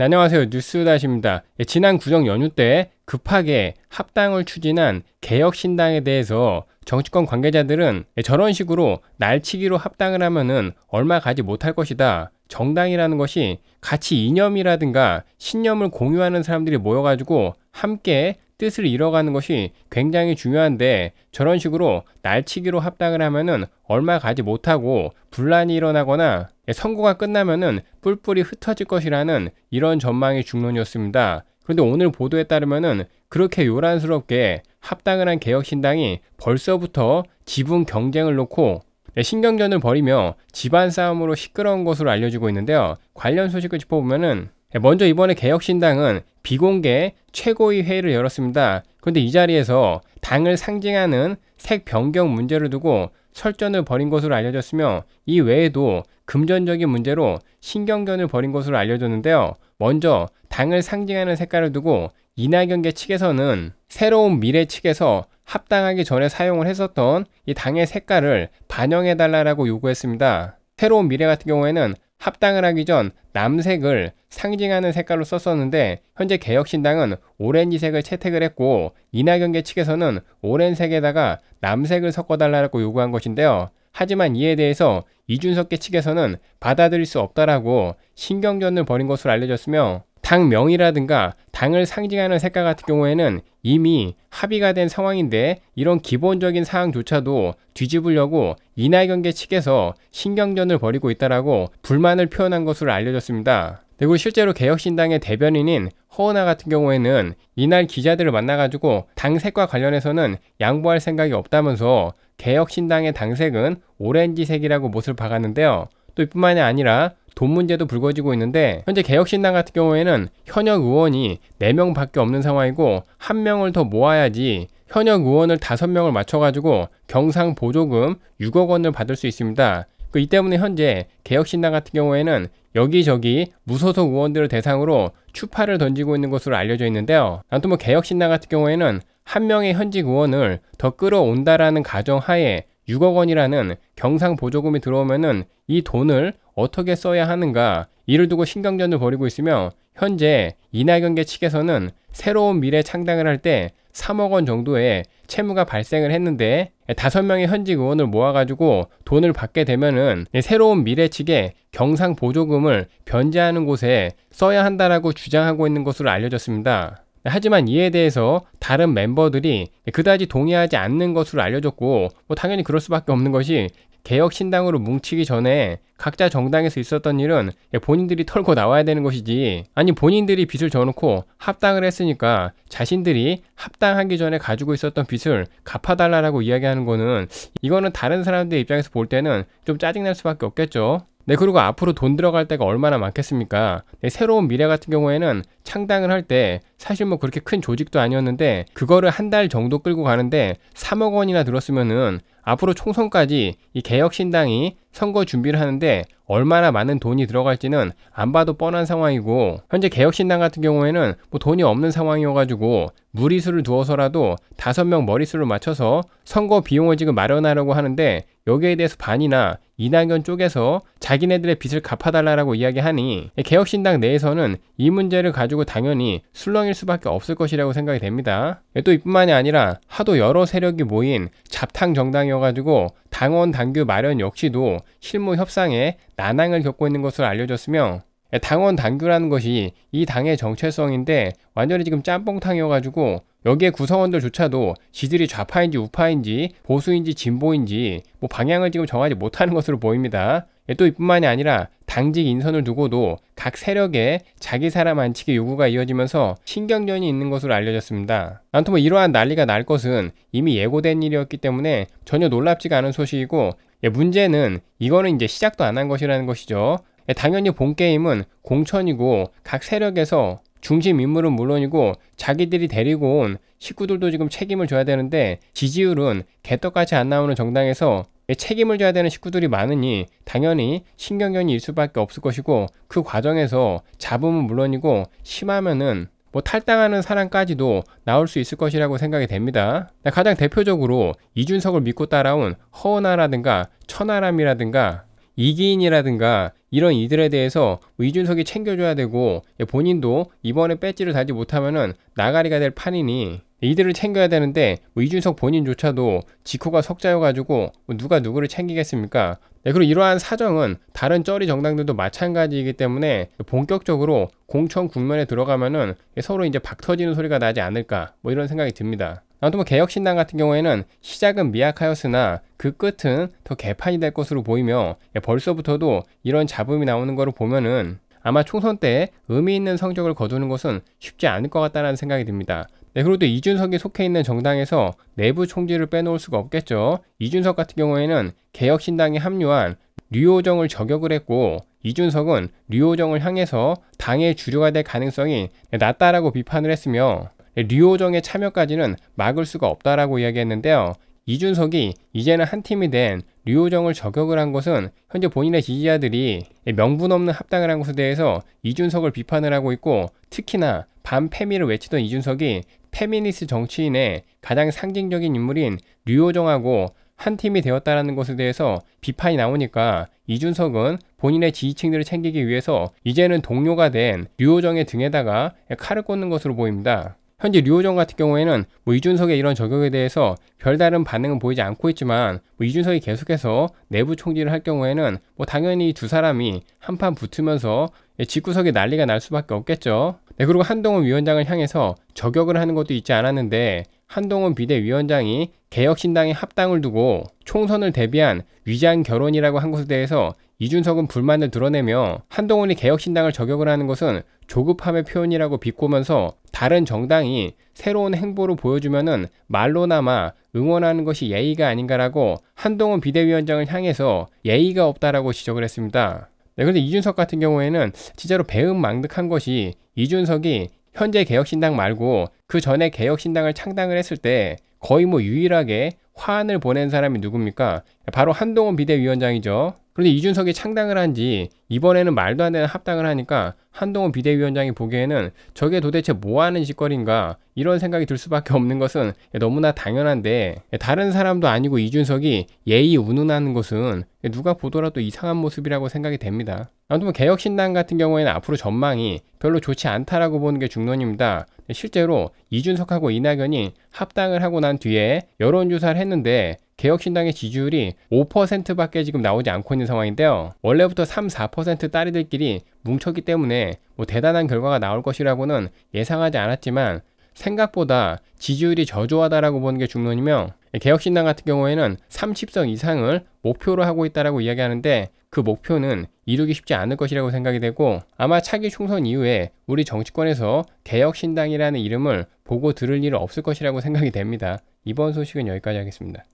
네, 안녕하세요. 뉴스다시입니다. 예, 지난 구정 연휴 때 급하게 합당을 추진한 개혁신당에 대해서 정치권 관계자들은 예, 저런 식으로 날치기로 합당을 하면은 얼마 가지 못할 것이다. 정당이라는 것이 같이 이념이라든가 신념을 공유하는 사람들이 모여가지고 함께 뜻을 잃어가는 것이 굉장히 중요한데 저런 식으로 날치기로 합당을 하면은 얼마 가지 못하고 분란이 일어나거나 선거가 끝나면은 뿔뿔이 흩어질 것이라는 이런 전망이 중론이었습니다. 그런데 오늘 보도에 따르면은 그렇게 요란스럽게 합당을 한 개혁신당이 벌써부터 지분 경쟁을 놓고 네, 신경전을 벌이며 집안 싸움으로 시끄러운 것으로 알려지고 있는데요. 관련 소식을 짚어보면은 네, 먼저 이번에 개혁신당은 비공개 최고위 회의를 열었습니다. 그런데 이 자리에서 당을 상징하는 색 변경 문제를 두고 설전을 벌인 것으로 알려졌으며 이 외에도 금전적인 문제로 신경전을 벌인 것으로 알려졌는데요. 먼저 당을 상징하는 색깔을 두고 이낙연계 측에서는 새로운 미래 측에서 합당하기 전에 사용을 했었던 이 당의 색깔을 반영해달라고 요구했습니다. 새로운 미래 같은 경우에는 합당을 하기 전 남색을 상징하는 색깔로 썼었는데 현재 개혁신당은 오렌지색을 채택을 했고 이낙연계 측에서는 오렌색에다가 남색을 섞어달라고 요구한 것인데요. 하지만 이에 대해서 이준석계 측에서는 받아들일 수 없다라고 신경전을 벌인 것으로 알려졌으며 당명이라든가 당을 상징하는 색깔 같은 경우에는 이미 합의가 된 상황인데 이런 기본적인 사항조차도 뒤집으려고 이날경계 측에서 신경전을 벌이고 있다라고 불만을 표현한 것으로 알려졌습니다. 그리고 실제로 개혁신당의 대변인인 허은하 같은 경우에는 이날 기자들을 만나가지고 당색과 관련해서는 양보할 생각이 없다면서 개혁신당의 당색은 오렌지색이라고 못을 박았는데요. 또 이뿐만이 아니라 돈 문제도 불거지고 있는데 현재 개혁신당 같은 경우에는 현역 의원이 4명밖에 없는 상황이고 1명을 더 모아야지 현역 의원을 5명을 맞춰가지고 경상 보조금 6억 원을 받을 수 있습니다. 그 이 때문에 현재 개혁신당 같은 경우에는 여기저기 무소속 의원들을 대상으로 추파를 던지고 있는 것으로 알려져 있는데요. 아무튼 뭐 개혁신당 같은 경우에는 한 명의 현직 의원을 더 끌어온다라는 가정 하에 6억 원이라는 경상 보조금이 들어오면은 이 돈을 어떻게 써야 하는가 이를 두고 신경전을 벌이고 있으며 현재 이낙연계 측에서는 새로운 미래 창당을 할 때 3억 원 정도의 채무가 발생을 했는데 5명의 현직 의원을 모아가지고 돈을 받게 되면은 새로운 미래 측에 경상 보조금을 변제하는 곳에 써야 한다라고 주장하고 있는 것으로 알려졌습니다. 하지만 이에 대해서 다른 멤버들이 그다지 동의하지 않는 것으로 알려졌고 뭐 당연히 그럴 수밖에 없는 것이 개혁신당으로 뭉치기 전에 각자 정당에서 있었던 일은 본인들이 털고 나와야 되는 것이지 아니 본인들이 빚을 져놓고 합당을 했으니까 자신들이 합당하기 전에 가지고 있었던 빚을 갚아달라고 이야기하는 거는 이거는 다른 사람들 입장에서 볼 때는 좀 짜증날 수밖에 없겠죠 네, 그리고 앞으로 돈 들어갈 데가 얼마나 많겠습니까? 네, 새로운 미래 같은 경우에는 창당을 할때 사실 뭐 그렇게 큰 조직도 아니었는데 그거를 한 달 정도 끌고 가는데 3억 원이나 들었으면은 앞으로 총선까지 이 개혁신당이 선거 준비를 하는데 얼마나 많은 돈이 들어갈지는 안 봐도 뻔한 상황이고 현재 개혁신당 같은 경우에는 뭐 돈이 없는 상황이어가지고 무리수를 두어서라도 다섯 명 머릿수를 맞춰서 선거 비용을 지금 마련하려고 하는데 여기에 대해서 반이나 이낙연 쪽에서 자기네들의 빚을 갚아달라고 이야기하니 개혁신당 내에서는 이 문제를 가지고 당연히 술렁이 상황일 수밖에 없을 것이라고 생각이 됩니다. 예, 또 이뿐만이 아니라 하도 여러 세력이 모인 잡탕 정당이어가지고 당원 당규 마련 역시도 실무 협상에 난항을 겪고 있는 것으로 알려졌으며 예, 당원 당규라는 것이 이 당의 정체성인데 완전히 지금 짬뽕탕이어가지고 여기에 구성원들조차도 지들이 좌파인지 우파인지 보수인지 진보인지 뭐 방향을 지금 정하지 못하는 것으로 보입니다. 예, 또 이뿐만이 아니라 당직 인선을 두고도 각세력에 자기 사람 안치기 요구가 이어지면서 신경전이 있는 것으로 알려졌습니다. 아무튼 뭐 이러한 난리가 날 것은 이미 예고된 일이었기 때문에 전혀 놀랍지가 않은 소식이고 예, 문제는 이거는 이제 시작도 안 한 것이라는 것이죠. 예, 당연히 본 게임은 공천이고 각 세력에서 중심 인물은 물론이고 자기들이 데리고 온 식구들도 지금 책임을 져야 되는데 지지율은 개떡같이 안 나오는 정당에서 예, 책임을 져야 되는 식구들이 많으니 당연히 신경전이일 수밖에 없을 것이고 그 과정에서 잡음은 물론이고 심하면은 뭐 탈당하는 사람까지도 나올 수 있을 것이라고 생각이 됩니다. 네, 가장 대표적으로 이준석을 믿고 따라온 허은아라든가 천하람이라든가 이기인이라든가 이런 이들에 대해서 뭐 이준석이 챙겨줘야 되고 본인도 이번에 배지를 달지 못하면 나가리가 될 판이니 이들을 챙겨야 되는데 뭐 이준석 본인조차도 직후가 석자여가지고 누가 누구를 챙기겠습니까? 네, 그리고 이러한 사정은 다른 쩌리 정당들도 마찬가지이기 때문에 본격적으로 공천 국면에 들어가면은 서로 이제 박터지는 소리가 나지 않을까 뭐 이런 생각이 듭니다. 아무튼 뭐 개혁신당 같은 경우에는 시작은 미약하였으나 그 끝은 더 개판이 될 것으로 보이며 예, 벌써부터도 이런 잡음이 나오는 거를 보면은 아마 총선 때 의미 있는 성적을 거두는 것은 쉽지 않을 것 같다는 생각이 듭니다. 네, 그리고 또 이준석이 속해 있는 정당에서 내부 총질을 빼놓을 수가 없겠죠. 이준석 같은 경우에는 개혁신당에 합류한 류호정을 저격을 했고 이준석은 류호정을 향해서 당의 주류가 될 가능성이 네, 낮다라고 비판을 했으며 류호정의 참여까지는 막을 수가 없다라고 이야기했는데요. 이준석이 이제는 한 팀이 된 류호정을 저격을 한 것은 현재 본인의 지지자들이 명분 없는 합당을 한 것에 대해서 이준석을 비판을 하고 있고 특히나 반패미를 외치던 이준석이 페미니스트 정치인의 가장 상징적인 인물인 류호정하고 한 팀이 되었다라는 것에 대해서 비판이 나오니까 이준석은 본인의 지지층들을 챙기기 위해서 이제는 동료가 된 류호정의 등에다가 칼을 꽂는 것으로 보입니다. 현재 류호정 같은 경우에는 뭐 이준석의 이런 저격에 대해서 별다른 반응은 보이지 않고 있지만 뭐 이준석이 계속해서 내부 총질을 할 경우에는 뭐 당연히 두 사람이 한판 붙으면서 예, 집구석에 난리가 날 수밖에 없겠죠. 네, 그리고 한동훈 위원장을 향해서 저격을 하는 것도 있지 않았는데 한동훈 비대위원장이 개혁신당에 합당을 두고 총선을 대비한 위장 결혼이라고 한 것에 대해서 이준석은 불만을 드러내며 한동훈이 개혁신당을 저격을 하는 것은 조급함의 표현이라고 비꼬면서 다른 정당이 새로운 행보를 보여주면은 말로나마 응원하는 것이 예의가 아닌가라고 한동훈 비대위원장을 향해서 예의가 없다라고 지적을 했습니다. 네, 그런데 이준석 같은 경우에는 진짜로 배은망득한 것이 이준석이 현재 개혁신당 말고 그 전에 개혁신당을 창당을 했을 때 거의 뭐 유일하게 화환을 보낸 사람이 누굽니까? 바로 한동훈 비대위원장이죠. 그런데 이준석이 창당을 한지 이번에는 말도 안 되는 합당을 하니까 한동훈 비대위원장이 보기에는 저게 도대체 뭐 하는 짓거리인가 이런 생각이 들 수밖에 없는 것은 너무나 당연한데 다른 사람도 아니고 이준석이 예의 운운하는 것은 누가 보더라도 이상한 모습이라고 생각이 됩니다. 아무튼 뭐 개혁신당 같은 경우에는 앞으로 전망이 별로 좋지 않다라고 보는 게 중론입니다. 실제로 이준석하고 이낙연이 합당을 하고 난 뒤에 여론조사를 했는데 개혁신당의 지지율이 5%밖에 지금 나오지 않고 있는 상황인데요. 원래부터 3, 4% 딸이들끼리 뭉쳤기 때문에 뭐 대단한 결과가 나올 것이라고는 예상하지 않았지만 생각보다 지지율이 저조하다라고 보는 게 중론이며 개혁신당 같은 경우에는 30석 이상을 목표로 하고 있다라고 이야기하는데 그 목표는 이루기 쉽지 않을 것이라고 생각이 되고 아마 차기 총선 이후에 우리 정치권에서 개혁신당이라는 이름을 보고 들을 일은 없을 것이라고 생각이 됩니다. 이번 소식은 여기까지 하겠습니다.